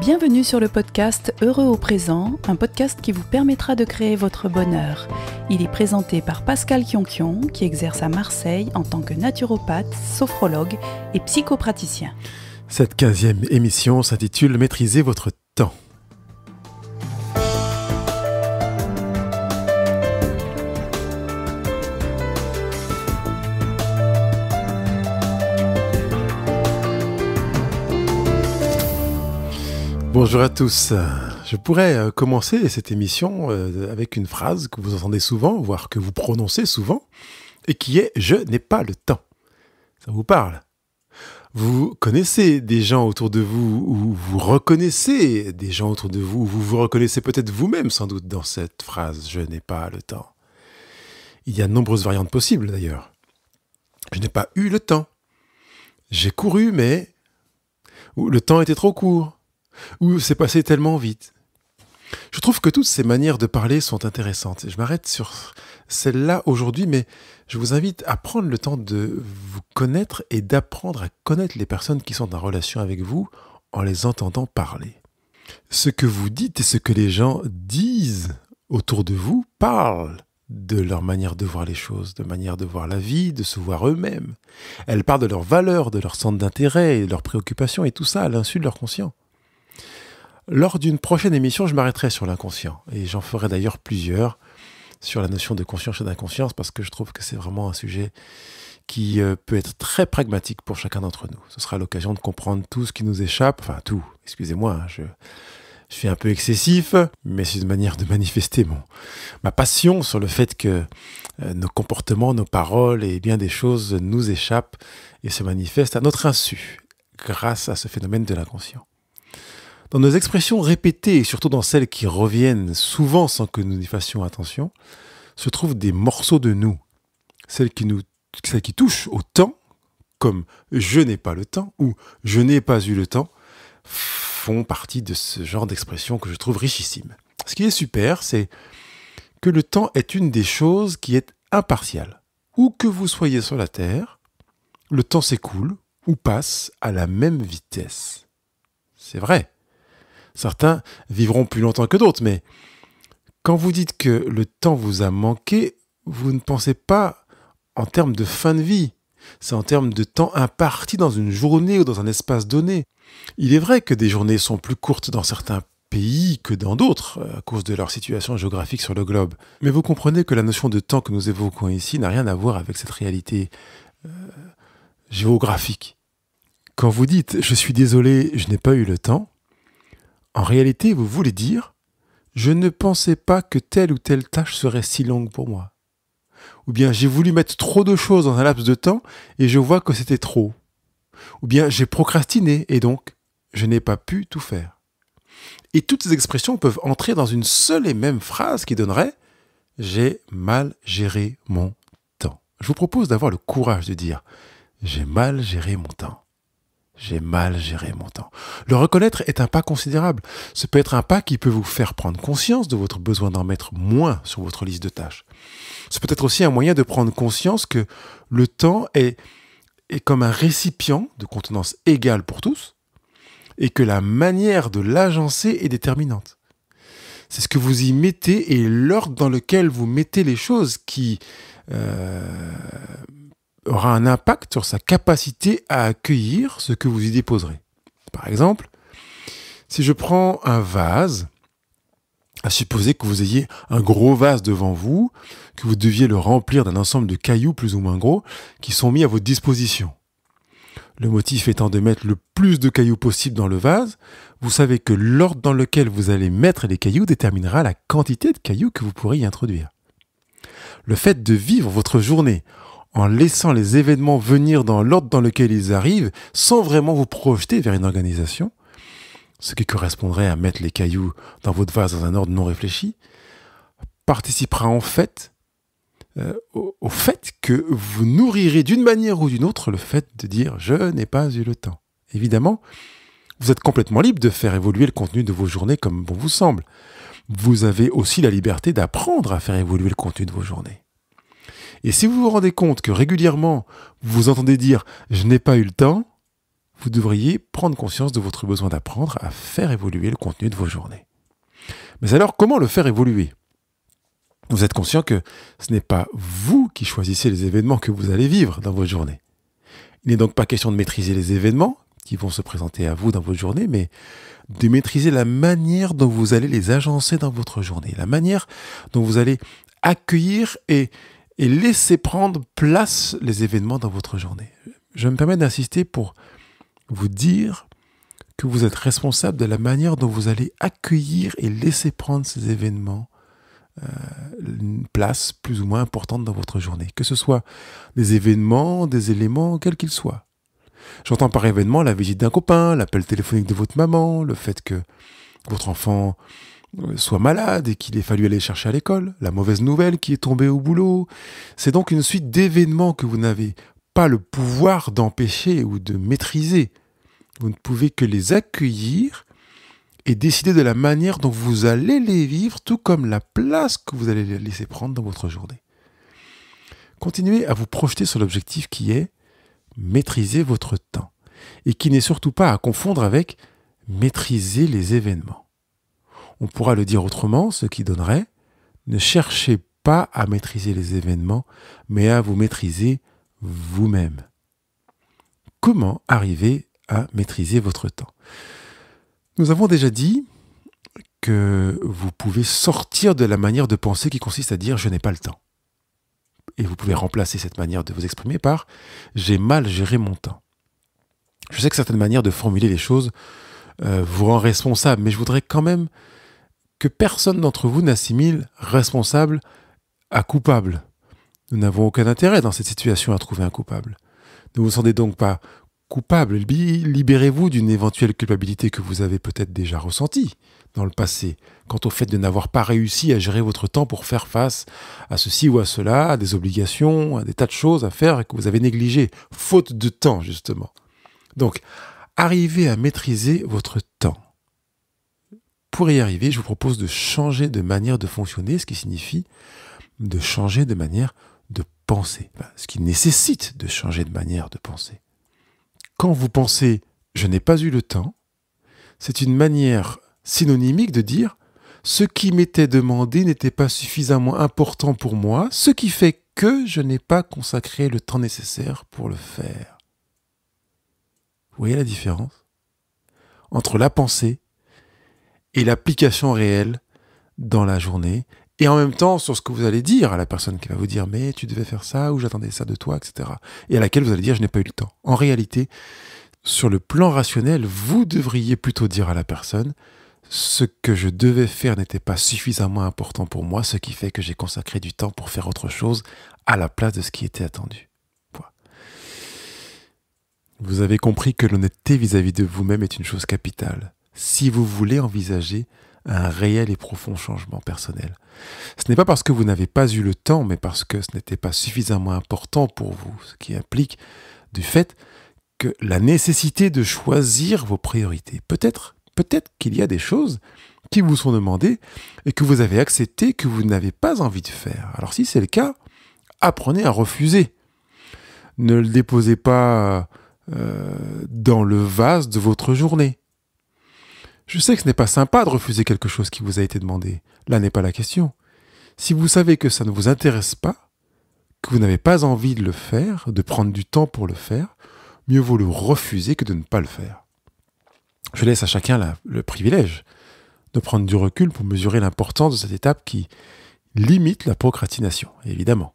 Bienvenue sur le podcast Heureux au présent, un podcast qui vous permettra de créer votre bonheur. Il est présenté par Pascal Kionkion, qui exerce à Marseille en tant que naturopathe, sophrologue et psychopraticien. Cette quinzième émission s'intitule Maîtriser votre temps. Bonjour à tous. Je pourrais euh, commencer cette émission euh, avec une phrase que vous entendez souvent, voire que vous prononcez souvent, et qui est ⁇ Je n'ai pas le temps ⁇ Ça vous parle Vous connaissez des gens autour de vous, ou vous reconnaissez des gens autour de vous, ou vous vous reconnaissez peut-être vous-même sans doute dans cette phrase ⁇ Je n'ai pas le temps ⁇ Il y a de nombreuses variantes possibles d'ailleurs. Je n'ai pas eu le temps. J'ai couru, mais... le temps était trop court ou c'est passé tellement vite. Je trouve que toutes ces manières de parler sont intéressantes. Je m'arrête sur celle-là aujourd'hui, mais je vous invite à prendre le temps de vous connaître et d'apprendre à connaître les personnes qui sont en relation avec vous en les entendant parler. Ce que vous dites et ce que les gens disent autour de vous parlent de leur manière de voir les choses, de manière de voir la vie, de se voir eux-mêmes. Elles parlent de leurs valeurs, de leurs centres d'intérêt, de leurs préoccupations et tout ça à l'insu de leur conscience. Lors d'une prochaine émission, je m'arrêterai sur l'inconscient, et j'en ferai d'ailleurs plusieurs sur la notion de conscience et d'inconscience, parce que je trouve que c'est vraiment un sujet qui euh, peut être très pragmatique pour chacun d'entre nous. Ce sera l'occasion de comprendre tout ce qui nous échappe, enfin tout, excusez-moi, hein, je, suis un peu excessif, mais c'est une manière de manifester mon, ma passion sur le fait que euh, nos comportements, nos paroles et bien des choses nous échappent et se manifestent à notre insu grâce à ce phénomène de l'inconscient. Dans nos expressions répétées, et surtout dans celles qui reviennent souvent sans que nous n'y fassions attention, se trouvent des morceaux de nous. Celles qui, nous, qui touchent au temps, comme je n'ai pas le temps ou je n'ai pas eu le temps, font partie de ce genre d'expression que je trouve richissime. Ce qui est super, c'est que le temps est une des choses qui est impartiale. Où que vous soyez sur la Terre, le temps s'écoule ou passe à la même vitesse. C'est vrai. Certains vivront plus longtemps que d'autres, mais quand vous dites que le temps vous a manqué, vous ne pensez pas en termes de fin de vie, c'est en termes de temps imparti dans une journée ou dans un espace donné. Il est vrai que des journées sont plus courtes dans certains pays que dans d'autres, euh, à cause de leur situation géographique sur le globe. Mais vous comprenez que la notion de temps que nous évoquons ici n'a rien à voir avec cette réalité euh, géographique. Quand vous dites ⁇ je suis désolé, je n'ai pas eu le temps ⁇ en réalité, vous voulez dire je ne pensais pas que telle ou telle tâche serait si longue pour moi. Ou bien j'ai voulu mettre trop de choses dans un laps de temps et je vois que c'était trop. Ou bien j'ai procrastiné et donc je n'ai pas pu tout faire. Et toutes ces expressions peuvent entrer dans une seule et même phrase qui donnerait j'ai mal géré mon temps. Je vous propose d'avoir le courage de dire j'ai mal géré mon temps j'ai mal géré mon temps. Le reconnaître est un pas considérable. Ce peut être un pas qui peut vous faire prendre conscience de votre besoin d'en mettre moins sur votre liste de tâches. Ce peut-être aussi un moyen de prendre conscience que le temps est, est comme un récipient de contenance égale pour tous et que la manière de l'agencer est déterminante. C'est ce que vous y mettez et l'ordre dans lequel vous mettez les choses qui euh, aura un impact sur sa capacité à accueillir ce que vous y déposerez. Par exemple, si je prends un vase, à supposer que vous ayez un gros vase devant vous, que vous deviez le remplir d'un ensemble de cailloux plus ou moins gros qui sont mis à votre disposition. Le motif étant de mettre le plus de cailloux possible dans le vase, vous savez que l'ordre dans lequel vous allez mettre les cailloux déterminera la quantité de cailloux que vous pourrez y introduire. Le fait de vivre votre journée en laissant les événements venir dans l'ordre dans lequel ils arrivent, sans vraiment vous projeter vers une organisation, ce qui correspondrait à mettre les cailloux dans votre vase dans un ordre non réfléchi, participera en fait euh, au, au fait que vous nourrirez d'une manière ou d'une autre le fait de dire je n'ai pas eu le temps. Évidemment, vous êtes complètement libre de faire évoluer le contenu de vos journées comme bon vous semble. Vous avez aussi la liberté d'apprendre à faire évoluer le contenu de vos journées. Et si vous vous rendez compte que régulièrement, vous vous entendez dire ⁇ je n'ai pas eu le temps ⁇ vous devriez prendre conscience de votre besoin d'apprendre à faire évoluer le contenu de vos journées. Mais alors, comment le faire évoluer Vous êtes conscient que ce n'est pas vous qui choisissez les événements que vous allez vivre dans votre journée. Il n'est donc pas question de maîtriser les événements qui vont se présenter à vous dans votre journée, mais de maîtriser la manière dont vous allez les agencer dans votre journée, la manière dont vous allez accueillir et, et laissez prendre place les événements dans votre journée. Je me permets d'insister pour vous dire que vous êtes responsable de la manière dont vous allez accueillir et laisser prendre ces événements euh, une place plus ou moins importante dans votre journée, que ce soit des événements, des éléments, quels qu'ils soient. J'entends par événement la visite d'un copain, l'appel téléphonique de votre maman, le fait que votre enfant soit malade et qu'il ait fallu aller chercher à l'école, la mauvaise nouvelle qui est tombée au boulot. C'est donc une suite d'événements que vous n'avez pas le pouvoir d'empêcher ou de maîtriser. Vous ne pouvez que les accueillir et décider de la manière dont vous allez les vivre, tout comme la place que vous allez les laisser prendre dans votre journée. Continuez à vous projeter sur l'objectif qui est maîtriser votre temps, et qui n'est surtout pas à confondre avec maîtriser les événements. On pourra le dire autrement, ce qui donnerait ne cherchez pas à maîtriser les événements, mais à vous maîtriser vous-même. Comment arriver à maîtriser votre temps Nous avons déjà dit que vous pouvez sortir de la manière de penser qui consiste à dire je n'ai pas le temps. Et vous pouvez remplacer cette manière de vous exprimer par j'ai mal géré mon temps. Je sais que certaines manières de formuler les choses euh, vous rendent responsable, mais je voudrais quand même que personne d'entre vous n'assimile responsable à coupable. Nous n'avons aucun intérêt dans cette situation à trouver un coupable. Ne vous sentez donc pas coupable, libérez-vous d'une éventuelle culpabilité que vous avez peut-être déjà ressentie dans le passé, quant au fait de n'avoir pas réussi à gérer votre temps pour faire face à ceci ou à cela, à des obligations, à des tas de choses à faire que vous avez négligées, faute de temps justement. Donc, arrivez à maîtriser votre temps. Pour y arriver, je vous propose de changer de manière de fonctionner, ce qui signifie de changer de manière de penser, ce qui nécessite de changer de manière de penser. Quand vous pensez ⁇ je n'ai pas eu le temps ⁇ c'est une manière synonymique de dire ⁇ ce qui m'était demandé n'était pas suffisamment important pour moi, ce qui fait que je n'ai pas consacré le temps nécessaire pour le faire. Vous voyez la différence entre la pensée et l'application réelle dans la journée et en même temps sur ce que vous allez dire à la personne qui va vous dire mais tu devais faire ça ou j'attendais ça de toi, etc. Et à laquelle vous allez dire je n'ai pas eu le temps. En réalité, sur le plan rationnel, vous devriez plutôt dire à la personne ce que je devais faire n'était pas suffisamment important pour moi, ce qui fait que j'ai consacré du temps pour faire autre chose à la place de ce qui était attendu. Vous avez compris que l'honnêteté vis-à-vis de vous-même est une chose capitale si vous voulez envisager un réel et profond changement personnel. Ce n'est pas parce que vous n'avez pas eu le temps, mais parce que ce n'était pas suffisamment important pour vous, ce qui implique du fait que la nécessité de choisir vos priorités. Peut-être peut-être qu'il y a des choses qui vous sont demandées et que vous avez accepté, que vous n'avez pas envie de faire. Alors si c'est le cas, apprenez à refuser. Ne le déposez pas euh, dans le vase de votre journée. Je sais que ce n'est pas sympa de refuser quelque chose qui vous a été demandé. Là n'est pas la question. Si vous savez que ça ne vous intéresse pas, que vous n'avez pas envie de le faire, de prendre du temps pour le faire, mieux vaut le refuser que de ne pas le faire. Je laisse à chacun le privilège de prendre du recul pour mesurer l'importance de cette étape qui limite la procrastination, évidemment.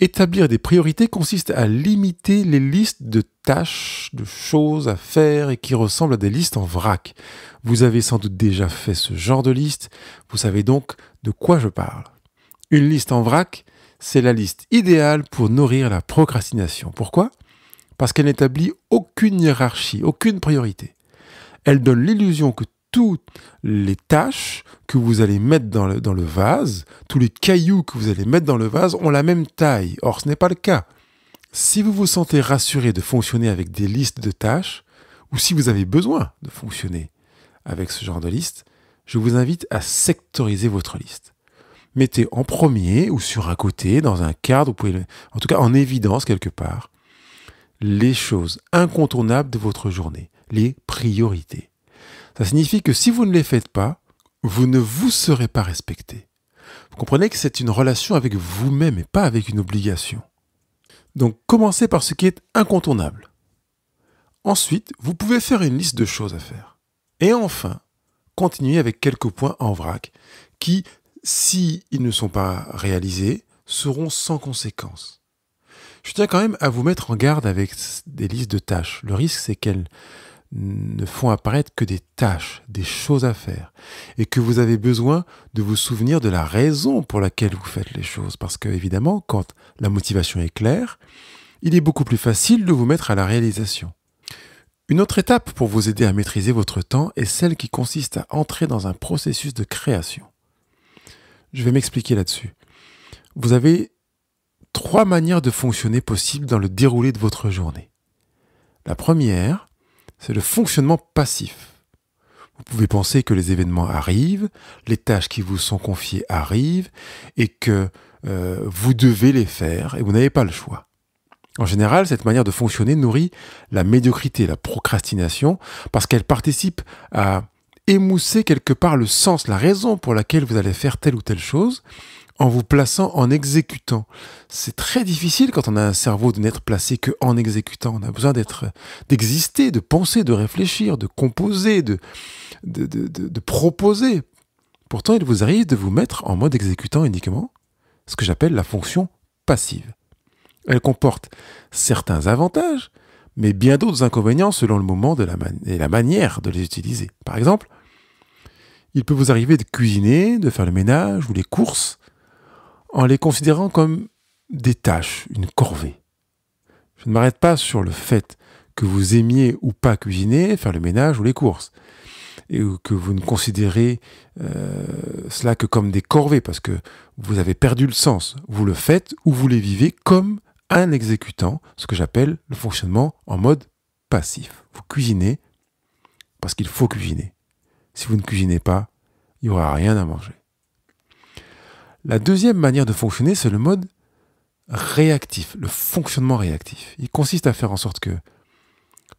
Établir des priorités consiste à limiter les listes de tâches, de choses à faire et qui ressemblent à des listes en vrac. Vous avez sans doute déjà fait ce genre de liste, vous savez donc de quoi je parle. Une liste en vrac, c'est la liste idéale pour nourrir la procrastination. Pourquoi Parce qu'elle n'établit aucune hiérarchie, aucune priorité. Elle donne l'illusion que toutes les tâches que vous allez mettre dans le, vase, tous les cailloux que vous allez mettre dans le vase ont la même taille. Or, ce n'est pas le cas. Si vous vous sentez rassuré de fonctionner avec des listes de tâches, ou si vous avez besoin de fonctionner avec ce genre de liste, je vous invite à sectoriser votre liste mettez en premier ou sur un côté, dans un cadre, pouvez, en tout cas en évidence quelque part, les choses incontournables de votre journée, les priorités. Ça signifie que si vous ne les faites pas, vous ne vous serez pas respecté. Vous comprenez que c'est une relation avec vous-même et pas avec une obligation. Donc commencez par ce qui est incontournable. Ensuite, vous pouvez faire une liste de choses à faire. Et enfin, continuez avec quelques points en vrac qui, s'ils ils ne sont pas réalisés, seront sans conséquence. Je tiens quand même à vous mettre en garde avec des listes de tâches. Le risque, c'est qu'elles ne font apparaître que des tâches, des choses à faire, et que vous avez besoin de vous souvenir de la raison pour laquelle vous faites les choses, parce que évidemment, quand la motivation est claire, il est beaucoup plus facile de vous mettre à la réalisation. Une autre étape pour vous aider à maîtriser votre temps est celle qui consiste à entrer dans un processus de création. Je vais m'expliquer là-dessus. Vous avez trois manières de fonctionner possibles dans le déroulé de votre journée. La première, c'est le fonctionnement passif. Vous pouvez penser que les événements arrivent, les tâches qui vous sont confiées arrivent, et que euh, vous devez les faire, et vous n'avez pas le choix. En général, cette manière de fonctionner nourrit la médiocrité, la procrastination, parce qu'elle participe à émousser quelque part le sens, la raison pour laquelle vous allez faire telle ou telle chose, en vous plaçant, en exécutant. C'est très difficile quand on a un cerveau de n'être placé que en exécutant. On a besoin d'être, d'exister, de penser, de réfléchir, de composer, de, de, proposer. Pourtant, il vous arrive de vous mettre en mode exécutant uniquement, ce que j'appelle la fonction passive. Elle comporte certains avantages, mais bien d'autres inconvénients selon le moment et la manière de les utiliser. Par exemple, il peut vous arriver de cuisiner, de faire le ménage ou les courses, en les considérant comme des tâches, une corvée. Je ne m'arrête pas sur le fait que vous aimiez ou pas cuisiner, faire le ménage ou les courses, et que vous ne considérez euh, cela que comme des corvées, parce que vous avez perdu le sens. Vous le faites ou vous les vivez comme un exécutant, ce que j'appelle le fonctionnement en mode passif. Vous cuisinez parce qu'il faut cuisiner. Si vous ne cuisinez pas, il n'y aura rien à manger. La deuxième manière de fonctionner, c'est le mode réactif, le fonctionnement réactif. Il consiste à faire en sorte que,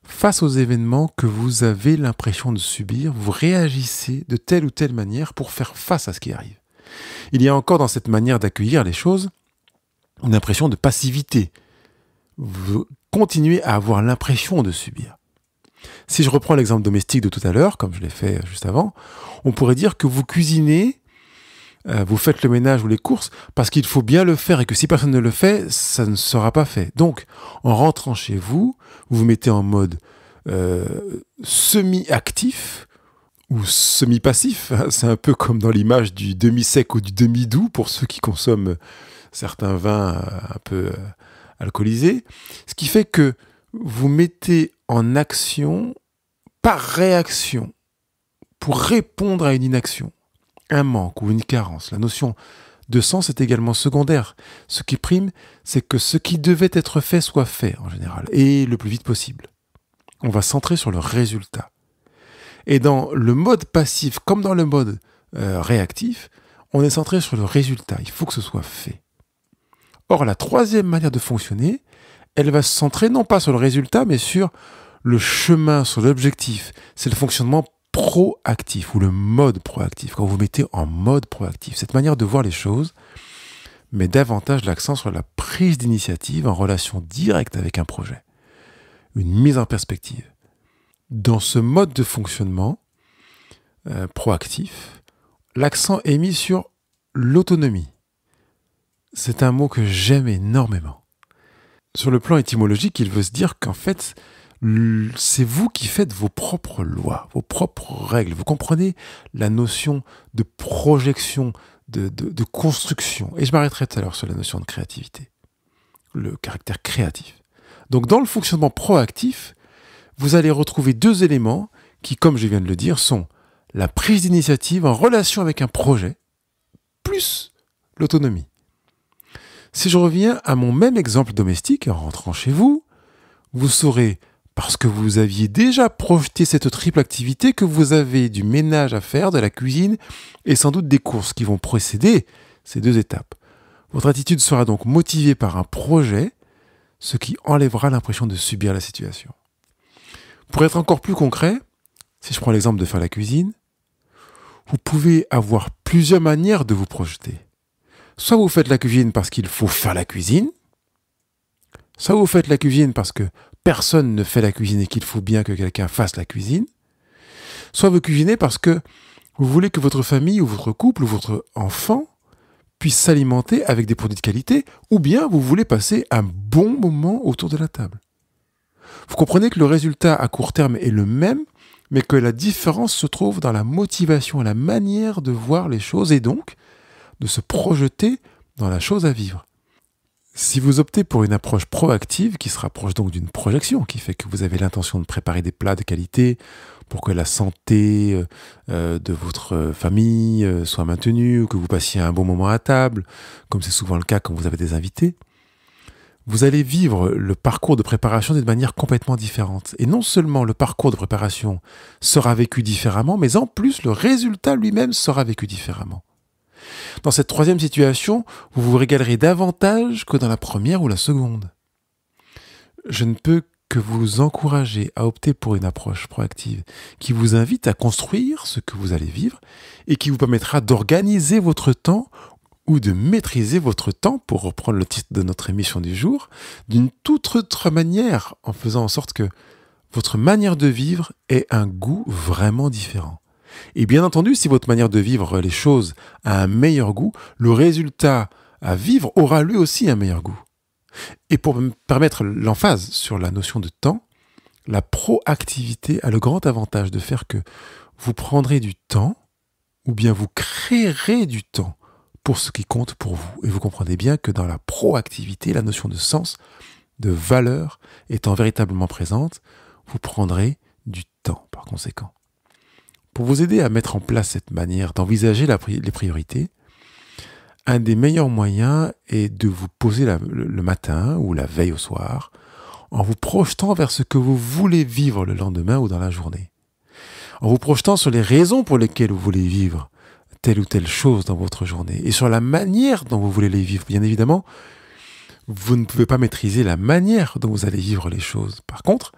face aux événements que vous avez l'impression de subir, vous réagissez de telle ou telle manière pour faire face à ce qui arrive. Il y a encore dans cette manière d'accueillir les choses une impression de passivité. Vous continuez à avoir l'impression de subir. Si je reprends l'exemple domestique de tout à l'heure, comme je l'ai fait juste avant, on pourrait dire que vous cuisinez euh, vous faites le ménage ou les courses, parce qu'il faut bien le faire et que si personne ne le fait, ça ne sera pas fait. Donc, en rentrant chez vous, vous vous mettez en mode euh, semi-actif ou semi-passif. Hein, c'est un peu comme dans l'image du demi-sec ou du demi-doux pour ceux qui consomment certains vins euh, un peu alcoolisés. Ce qui fait que vous mettez en action par réaction pour répondre à une inaction un manque ou une carence. La notion de sens est également secondaire. Ce qui prime, c'est que ce qui devait être fait soit fait en général, et le plus vite possible. On va centrer sur le résultat. Et dans le mode passif comme dans le mode euh, réactif, on est centré sur le résultat. Il faut que ce soit fait. Or, la troisième manière de fonctionner, elle va se centrer non pas sur le résultat, mais sur le chemin, sur l'objectif. C'est le fonctionnement proactif ou le mode proactif, quand vous mettez en mode proactif, cette manière de voir les choses met davantage l'accent sur la prise d'initiative en relation directe avec un projet, une mise en perspective. Dans ce mode de fonctionnement euh, proactif, l'accent est mis sur l'autonomie. C'est un mot que j'aime énormément. Sur le plan étymologique, il veut se dire qu'en fait, c'est vous qui faites vos propres lois, vos propres règles. Vous comprenez la notion de projection, de, construction. Et je m'arrêterai tout à l'heure sur la notion de créativité, le caractère créatif. Donc dans le fonctionnement proactif, vous allez retrouver deux éléments qui, comme je viens de le dire, sont la prise d'initiative en relation avec un projet, plus l'autonomie. Si je reviens à mon même exemple domestique en rentrant chez vous, vous saurez parce que vous aviez déjà projeté cette triple activité que vous avez du ménage à faire, de la cuisine et sans doute des courses qui vont précéder ces deux étapes. Votre attitude sera donc motivée par un projet, ce qui enlèvera l'impression de subir la situation. Pour être encore plus concret, si je prends l'exemple de faire la cuisine, vous pouvez avoir plusieurs manières de vous projeter. Soit vous faites la cuisine parce qu'il faut faire la cuisine, Soit vous faites la cuisine parce que personne ne fait la cuisine et qu'il faut bien que quelqu'un fasse la cuisine. Soit vous cuisinez parce que vous voulez que votre famille ou votre couple ou votre enfant puisse s'alimenter avec des produits de qualité, ou bien vous voulez passer un bon moment autour de la table. Vous comprenez que le résultat à court terme est le même, mais que la différence se trouve dans la motivation, la manière de voir les choses et donc de se projeter dans la chose à vivre. Si vous optez pour une approche proactive qui se rapproche donc d'une projection, qui fait que vous avez l'intention de préparer des plats de qualité pour que la santé euh, euh, de votre famille euh, soit maintenue ou que vous passiez un bon moment à table, comme c'est souvent le cas quand vous avez des invités, vous allez vivre le parcours de préparation d'une manière complètement différente. Et non seulement le parcours de préparation sera vécu différemment, mais en plus le résultat lui-même sera vécu différemment. Dans cette troisième situation, vous vous régalerez davantage que dans la première ou la seconde. Je ne peux que vous encourager à opter pour une approche proactive qui vous invite à construire ce que vous allez vivre et qui vous permettra d'organiser votre temps ou de maîtriser votre temps, pour reprendre le titre de notre émission du jour, d'une toute autre manière, en faisant en sorte que votre manière de vivre ait un goût vraiment différent. Et bien entendu, si votre manière de vivre les choses a un meilleur goût, le résultat à vivre aura lui aussi un meilleur goût. Et pour me permettre l'emphase sur la notion de temps, la proactivité a le grand avantage de faire que vous prendrez du temps ou bien vous créerez du temps pour ce qui compte pour vous. Et vous comprenez bien que dans la proactivité, la notion de sens, de valeur étant véritablement présente, vous prendrez du temps par conséquent. Pour vous aider à mettre en place cette manière d'envisager les priorités, un des meilleurs moyens est de vous poser le matin ou la veille au soir en vous projetant vers ce que vous voulez vivre le lendemain ou dans la journée, en vous projetant sur les raisons pour lesquelles vous voulez vivre telle ou telle chose dans votre journée et sur la manière dont vous voulez les vivre. Bien évidemment, vous ne pouvez pas maîtriser la manière dont vous allez vivre les choses. Par contre,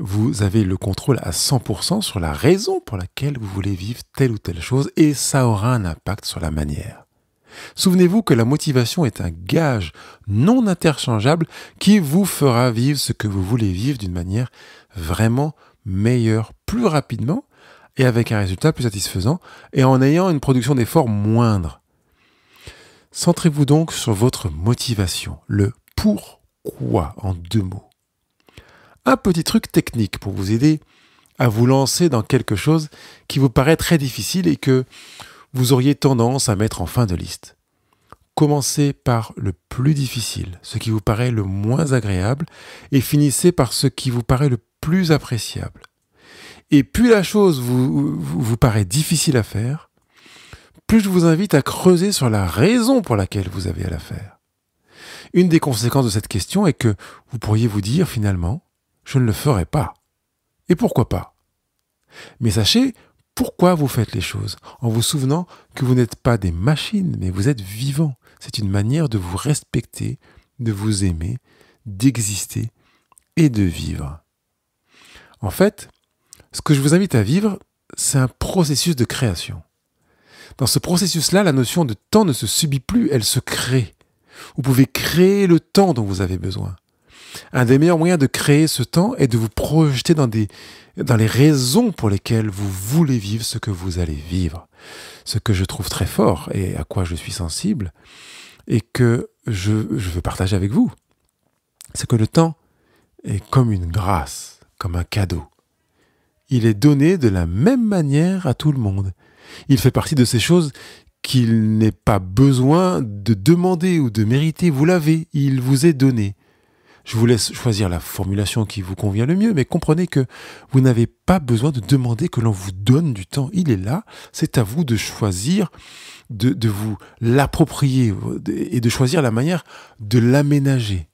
vous avez le contrôle à 100% sur la raison pour laquelle vous voulez vivre telle ou telle chose et ça aura un impact sur la manière. Souvenez-vous que la motivation est un gage non interchangeable qui vous fera vivre ce que vous voulez vivre d'une manière vraiment meilleure, plus rapidement et avec un résultat plus satisfaisant et en ayant une production d'efforts moindre. Centrez-vous donc sur votre motivation, le pourquoi en deux mots. Un petit truc technique pour vous aider à vous lancer dans quelque chose qui vous paraît très difficile et que vous auriez tendance à mettre en fin de liste. Commencez par le plus difficile, ce qui vous paraît le moins agréable, et finissez par ce qui vous paraît le plus appréciable. Et plus la chose vous, vous, paraît difficile à faire, plus je vous invite à creuser sur la raison pour laquelle vous avez à la faire. Une des conséquences de cette question est que vous pourriez vous dire finalement, je ne le ferai pas. Et pourquoi pas Mais sachez pourquoi vous faites les choses, en vous souvenant que vous n'êtes pas des machines, mais vous êtes vivant. C'est une manière de vous respecter, de vous aimer, d'exister et de vivre. En fait, ce que je vous invite à vivre, c'est un processus de création. Dans ce processus-là, la notion de temps ne se subit plus, elle se crée. Vous pouvez créer le temps dont vous avez besoin. Un des meilleurs moyens de créer ce temps est de vous projeter dans, des, dans les raisons pour lesquelles vous voulez vivre ce que vous allez vivre. Ce que je trouve très fort et à quoi je suis sensible et que je, je veux partager avec vous, c'est que le temps est comme une grâce, comme un cadeau. Il est donné de la même manière à tout le monde. Il fait partie de ces choses qu'il n'est pas besoin de demander ou de mériter. Vous l'avez, il vous est donné. Je vous laisse choisir la formulation qui vous convient le mieux, mais comprenez que vous n'avez pas besoin de demander que l'on vous donne du temps. Il est là, c'est à vous de choisir, de, vous l'approprier et de choisir la manière de l'aménager.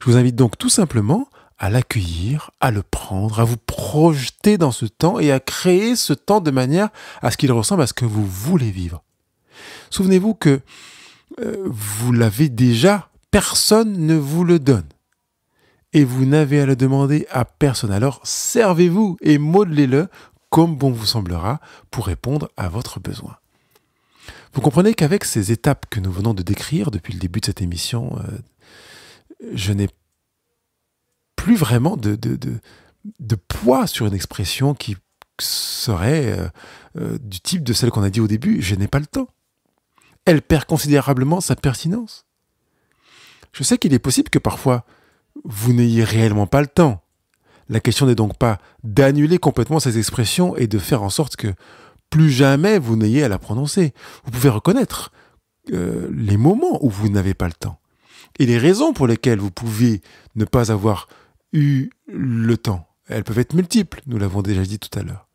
Je vous invite donc tout simplement à l'accueillir, à le prendre, à vous projeter dans ce temps et à créer ce temps de manière à ce qu'il ressemble à ce que vous voulez vivre. Souvenez-vous que euh, vous l'avez déjà, personne ne vous le donne et vous n'avez à le demander à personne. Alors servez-vous et modelez-le comme bon vous semblera pour répondre à votre besoin. Vous comprenez qu'avec ces étapes que nous venons de décrire depuis le début de cette émission, euh, je n'ai plus vraiment de, poids sur une expression qui serait euh, euh, du type de celle qu'on a dit au début, je n'ai pas le temps. Elle perd considérablement sa pertinence. Je sais qu'il est possible que parfois vous n'ayez réellement pas le temps. La question n'est donc pas d'annuler complètement ces expressions et de faire en sorte que plus jamais vous n'ayez à la prononcer. Vous pouvez reconnaître euh, les moments où vous n'avez pas le temps et les raisons pour lesquelles vous pouvez ne pas avoir eu le temps. Elles peuvent être multiples, nous l'avons déjà dit tout à l'heure.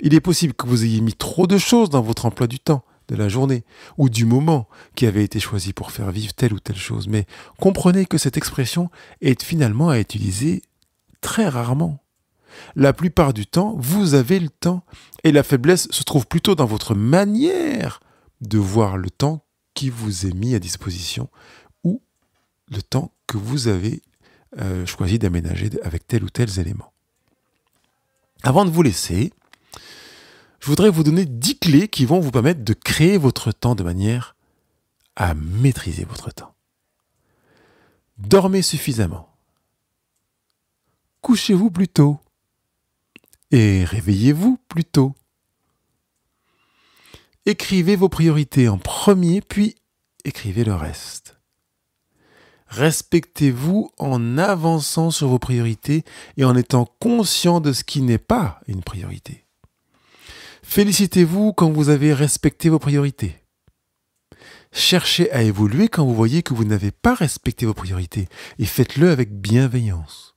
Il est possible que vous ayez mis trop de choses dans votre emploi du temps de la journée ou du moment qui avait été choisi pour faire vivre telle ou telle chose, mais comprenez que cette expression est finalement à utiliser très rarement. La plupart du temps, vous avez le temps, et la faiblesse se trouve plutôt dans votre manière de voir le temps qui vous est mis à disposition ou le temps que vous avez euh, choisi d'aménager avec tel ou tel élément. Avant de vous laisser, je voudrais vous donner 10 clés qui vont vous permettre de créer votre temps de manière à maîtriser votre temps. Dormez suffisamment. Couchez-vous plus tôt. Et réveillez-vous plus tôt. Écrivez vos priorités en premier, puis écrivez le reste. Respectez-vous en avançant sur vos priorités et en étant conscient de ce qui n'est pas une priorité. Félicitez-vous quand vous avez respecté vos priorités. Cherchez à évoluer quand vous voyez que vous n'avez pas respecté vos priorités et faites-le avec bienveillance.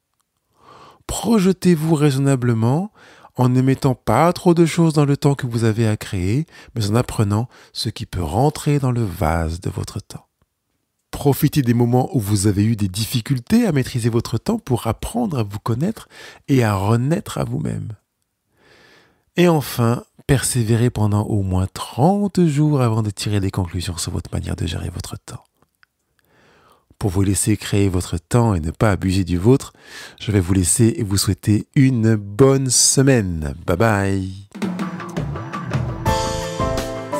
Projetez-vous raisonnablement en ne mettant pas trop de choses dans le temps que vous avez à créer, mais en apprenant ce qui peut rentrer dans le vase de votre temps. Profitez des moments où vous avez eu des difficultés à maîtriser votre temps pour apprendre à vous connaître et à renaître à vous-même. Et enfin, persévérez pendant au moins 30 jours avant de tirer des conclusions sur votre manière de gérer votre temps. Pour vous laisser créer votre temps et ne pas abuser du vôtre, je vais vous laisser et vous souhaiter une bonne semaine. Bye bye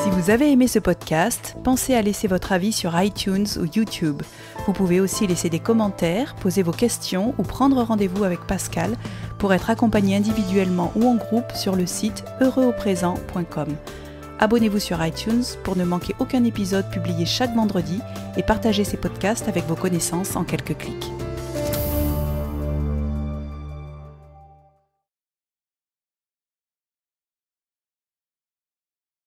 Si vous avez aimé ce podcast, pensez à laisser votre avis sur iTunes ou YouTube. Vous pouvez aussi laisser des commentaires, poser vos questions ou prendre rendez-vous avec Pascal pour être accompagné individuellement ou en groupe sur le site heureuxauprésent.com. Abonnez-vous sur iTunes pour ne manquer aucun épisode publié chaque vendredi et partagez ces podcasts avec vos connaissances en quelques clics.